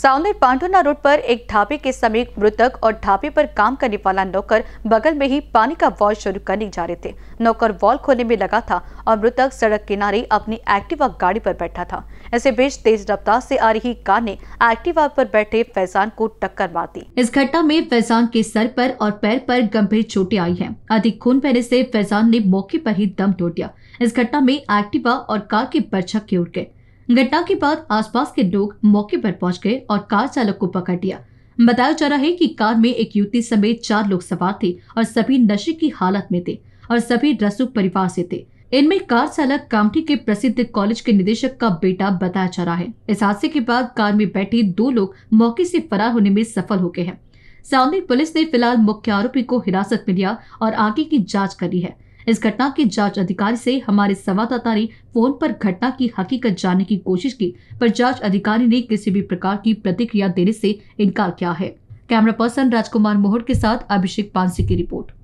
Saoner पांडुना road पर एक ढाबे के समीप मृतक और ढाबे पर काम करने वाला नौकर बगल में ही पानी का वॉल शुरू करने जा रहे थे नौकर वॉल खोलने में लगा था और मृतक सड़क किनारे अपनी एक्टिवा गाड़ी पर बैठा था ऐसे बीच तेज रफ्तार से आ रही कार ने एक्टिवा पर बैठे फैजान को टक्कर मार दी इस घटना में फैजान के सर पर और पैर पर गंभीर चोटें आई है अधिक खून पहने ऐसी फैजान ने मौके पर ही दम तोड़ दिया इस घटना में एक्टिवा और कार के परछक के उड़ गए घटना के बाद आसपास के लोग मौके पर पहुंच गए और कार चालक को पकड़ लिया बताया जा रहा है कि कार में एक युवती समेत चार लोग सवार थे और सभी नशे की हालत में थे और सभी रसूख परिवार से थे इनमें कार चालक कामठी के प्रसिद्ध कॉलेज के निदेशक का बेटा बताया जा रहा है इस हादसे के बाद कार में बैठे दो लोग मौके से फरार होने में सफल हो गए हैं सामने पुलिस ने फिलहाल मुख्य आरोपी को हिरासत में लिया और आगे की जांच करी है इस घटना के जांच अधिकारी से हमारे संवाददाता ने फोन पर घटना की हकीकत जानने की कोशिश की पर जांच अधिकारी ने किसी भी प्रकार की प्रतिक्रिया देने से इनकार किया है कैमरा पर्सन राजकुमार मोहर के साथ अभिषेक पानसी की रिपोर्ट